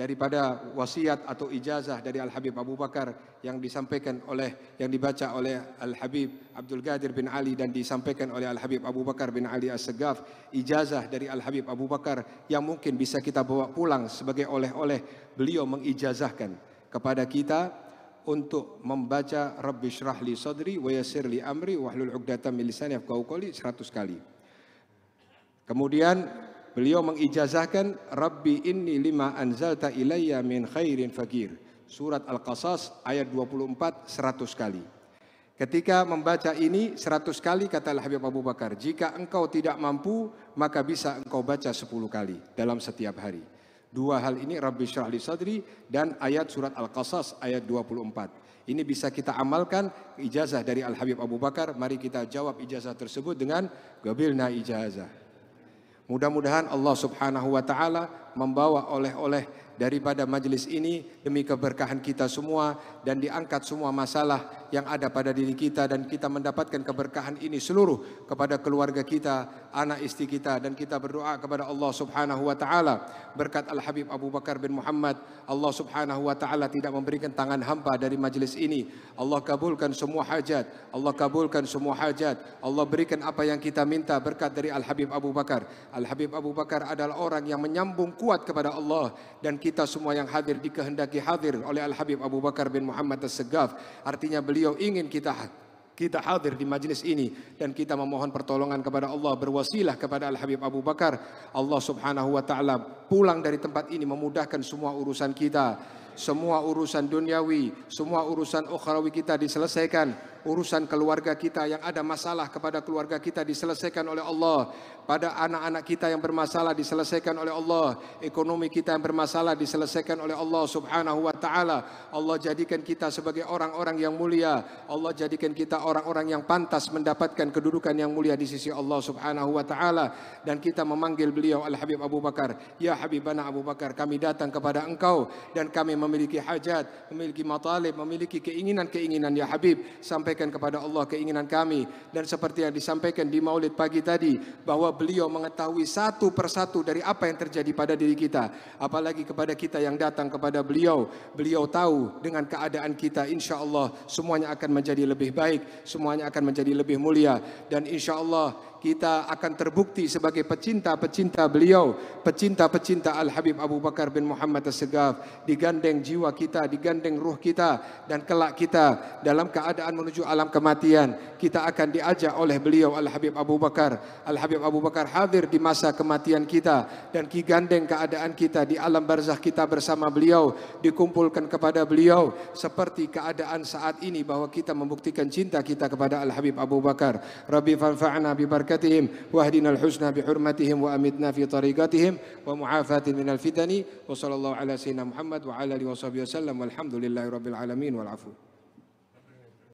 daripada wasiat atau ijazah dari Al Habib Abu Bakar yang disampaikan oleh yang dibaca oleh Al Habib Abdul Ghadir bin Ali dan disampaikan oleh Al Habib Abu Bakar bin Ali As-Segaf ijazah dari Al Habib Abu Bakar yang mungkin bisa kita bawa pulang sebagai oleh-oleh beliau mengijazahkan kepada kita untuk membaca Rabbi syrah sadri wa yassir amri wahlul 'uqdatam min lisani yafqahu qawli 100 kali. Kemudian Beliau mengijazahkan Rabbi inni lima anzalta ilayya min khairin fakir. Surat Al-Qasas ayat 24 100 kali. Ketika membaca ini 100 kali kata Habib Abu Bakar, jika engkau tidak mampu maka bisa engkau baca 10 kali dalam setiap hari. Dua hal ini Rabbi Syrahli Sadri dan ayat surat Al-Qasas ayat 24. Ini bisa kita amalkan ijazah dari Al-Habib Abu Bakar. Mari kita jawab ijazah tersebut dengan gabilna ijazah. Mudah-mudahan Allah Subhanahu wa taala membawa oleh-oleh daripada majelis ini demi keberkahan kita semua dan diangkat semua masalah yang ada pada diri kita dan kita mendapatkan keberkahan ini seluruh kepada keluarga kita, anak istri kita dan kita berdoa kepada Allah Subhanahu wa taala berkat Al Habib Abu Bakar bin Muhammad Allah Subhanahu wa taala tidak memberikan tangan hampa dari majlis ini. Allah kabulkan semua hajat, Allah kabulkan semua hajat. Allah berikan apa yang kita minta berkat dari Al Habib Abu Bakar. Al Habib Abu Bakar adalah orang yang menyambung kuat kepada Allah dan kita semua yang hadir dikehendaki hadir oleh Al Habib Abu Bakar bin Muhammad as Artinya beliau beliau ingin kita kita hadir di majlis ini dan kita memohon pertolongan kepada Allah berwasilah kepada Al Habib Abu Bakar Allah Subhanahu wa taala pulang dari tempat ini memudahkan semua urusan kita semua urusan duniawi semua urusan ukhrawi kita diselesaikan urusan keluarga kita yang ada masalah kepada keluarga kita diselesaikan oleh Allah, pada anak-anak kita yang bermasalah diselesaikan oleh Allah, ekonomi kita yang bermasalah diselesaikan oleh Allah Subhanahu wa taala. Allah jadikan kita sebagai orang-orang yang mulia, Allah jadikan kita orang-orang yang pantas mendapatkan kedudukan yang mulia di sisi Allah Subhanahu wa taala dan kita memanggil beliau Al Habib Abu Bakar, ya Habibana Abu Bakar, kami datang kepada engkau dan kami memiliki hajat, memiliki matalib, memiliki keinginan-keinginan ya Habib sampai sampaikan kepada Allah keinginan kami dan seperti yang disampaikan di Maulid pagi tadi bahwa beliau mengetahui satu persatu dari apa yang terjadi pada diri kita apalagi kepada kita yang datang kepada beliau beliau tahu dengan keadaan kita insya Allah semuanya akan menjadi lebih baik semuanya akan menjadi lebih mulia dan insya Allah kita akan terbukti sebagai pecinta-pecinta beliau, pecinta-pecinta Al-Habib Abu Bakar bin Muhammad As-Segaf, digandeng jiwa kita, digandeng ruh kita, dan kelak kita dalam keadaan menuju alam kematian, kita akan diajak oleh beliau Al-Habib Abu Bakar. Al-Habib Abu Bakar hadir di masa kematian kita, dan ki keadaan kita di alam barzah kita bersama beliau, dikumpulkan kepada beliau, seperti keadaan saat ini bahwa kita membuktikan cinta kita kepada Al-Habib Abu Bakar. Rabbi fanfa'na bibarkat بركتهم واهدنا الحسنى بحرمتهم وأمتنا في طريقتهم ومعافاة من الفتن وصلى الله على سيدنا محمد وعلى آله وصحبه وسلم والحمد لله رب العالمين والعفو